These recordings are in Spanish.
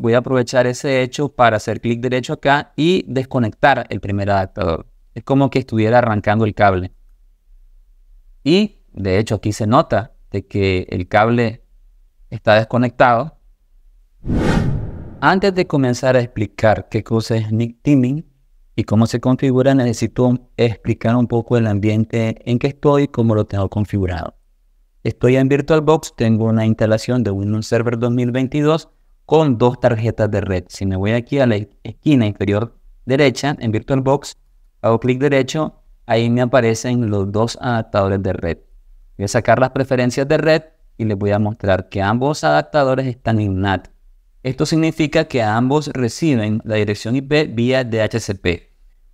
voy a aprovechar ese hecho para hacer clic derecho acá y desconectar el primer adaptador. Es como que estuviera arrancando el cable. Y de hecho aquí se nota de que el cable está desconectado. Antes de comenzar a explicar qué cosa es Nick Teaming y cómo se configura, necesito explicar un poco el ambiente en que estoy y cómo lo tengo configurado. Estoy en VirtualBox, tengo una instalación de Windows Server 2022 con dos tarjetas de red. Si me voy aquí a la esquina inferior derecha, en VirtualBox, hago clic derecho, ahí me aparecen los dos adaptadores de red. Voy a sacar las preferencias de red y les voy a mostrar que ambos adaptadores están en NAT. Esto significa que ambos reciben la dirección IP vía DHCP.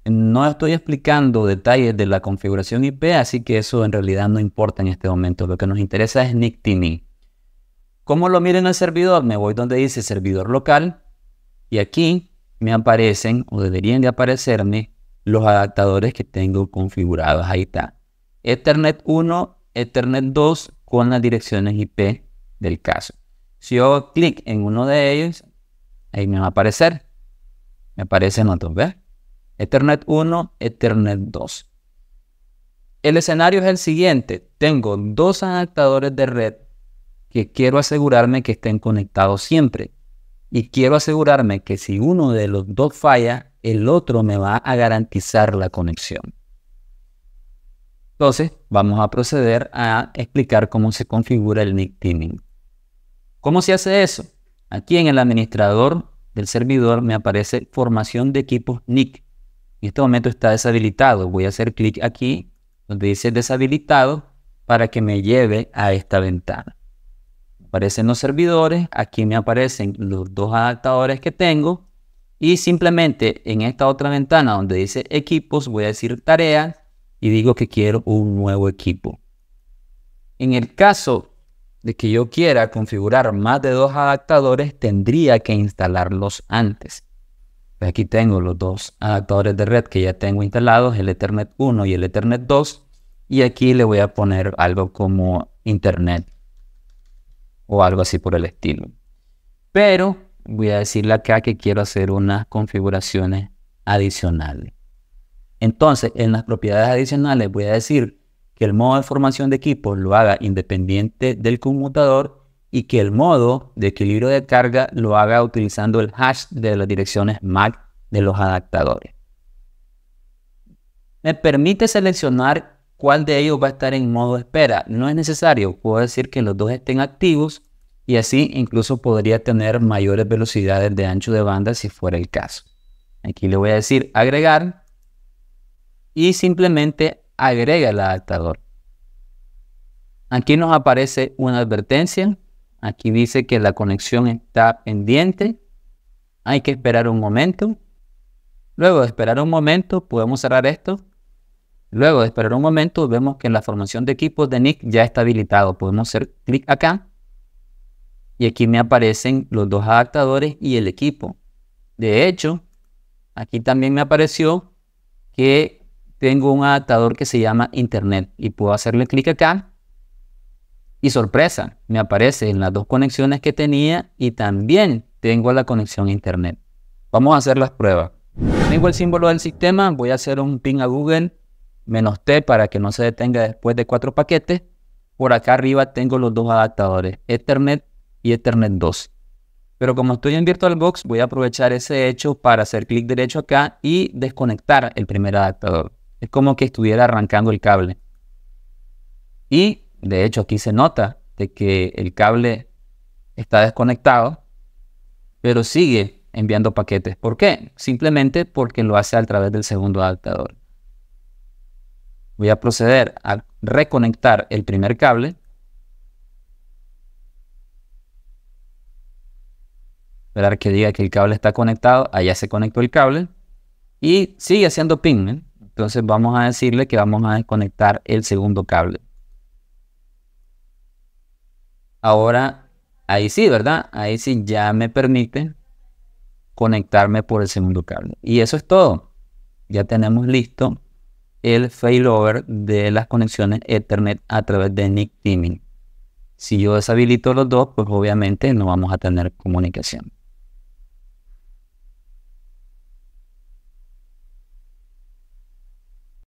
No estoy explicando detalles de la configuración IP, así que eso en realidad no importa en este momento. Lo que nos interesa es NIC ¿Cómo lo miren el servidor? Me voy donde dice servidor local y aquí me aparecen o deberían de aparecerme los adaptadores que tengo configurados. Ahí está. Ethernet 1, Ethernet 2 con las direcciones IP del caso. Si yo clic en uno de ellos, ahí me va a aparecer. Me aparecen otros, ¿ves? Ethernet 1, Ethernet 2. El escenario es el siguiente. Tengo dos adaptadores de red quiero asegurarme que estén conectados siempre. Y quiero asegurarme que si uno de los dos falla, el otro me va a garantizar la conexión. Entonces, vamos a proceder a explicar cómo se configura el Nick Teaming. ¿Cómo se hace eso? Aquí en el administrador del servidor me aparece formación de equipos Nick En este momento está deshabilitado. Voy a hacer clic aquí donde dice deshabilitado para que me lleve a esta ventana aparecen los servidores, aquí me aparecen los dos adaptadores que tengo y simplemente en esta otra ventana donde dice equipos voy a decir tareas y digo que quiero un nuevo equipo. En el caso de que yo quiera configurar más de dos adaptadores, tendría que instalarlos antes. Pues aquí tengo los dos adaptadores de red que ya tengo instalados, el Ethernet 1 y el Ethernet 2. Y aquí le voy a poner algo como Internet o algo así por el estilo. Pero voy a decirle acá que quiero hacer unas configuraciones adicionales. Entonces, en las propiedades adicionales voy a decir que el modo de formación de equipo lo haga independiente del conmutador y que el modo de equilibrio de carga lo haga utilizando el hash de las direcciones MAC de los adaptadores. Me permite seleccionar cuál de ellos va a estar en modo espera. No es necesario, puedo decir que los dos estén activos y así incluso podría tener mayores velocidades de ancho de banda si fuera el caso. Aquí le voy a decir agregar y simplemente agrega el adaptador. Aquí nos aparece una advertencia. Aquí dice que la conexión está pendiente. Hay que esperar un momento. Luego de esperar un momento, podemos cerrar esto Luego de esperar un momento, vemos que en la formación de equipos de Nick ya está habilitado. Podemos hacer clic acá y aquí me aparecen los dos adaptadores y el equipo. De hecho, aquí también me apareció que tengo un adaptador que se llama Internet y puedo hacerle clic acá y sorpresa, me aparecen las dos conexiones que tenía y también tengo la conexión Internet. Vamos a hacer las pruebas. Tengo el símbolo del sistema, voy a hacer un ping a Google menos T para que no se detenga después de cuatro paquetes. Por acá arriba tengo los dos adaptadores, Ethernet y Ethernet 2. Pero como estoy en VirtualBox, voy a aprovechar ese hecho para hacer clic derecho acá y desconectar el primer adaptador. Es como que estuviera arrancando el cable. Y de hecho aquí se nota de que el cable está desconectado, pero sigue enviando paquetes. ¿Por qué? Simplemente porque lo hace a través del segundo adaptador. Voy a proceder a reconectar el primer cable. Esperar que diga que el cable está conectado. Allá se conectó el cable. Y sigue haciendo ping. ¿eh? Entonces vamos a decirle que vamos a desconectar el segundo cable. Ahora, ahí sí, ¿verdad? Ahí sí ya me permite conectarme por el segundo cable. Y eso es todo. Ya tenemos listo el failover de las conexiones Ethernet a través de Nick Teaming. Si yo deshabilito los dos, pues obviamente no vamos a tener comunicación.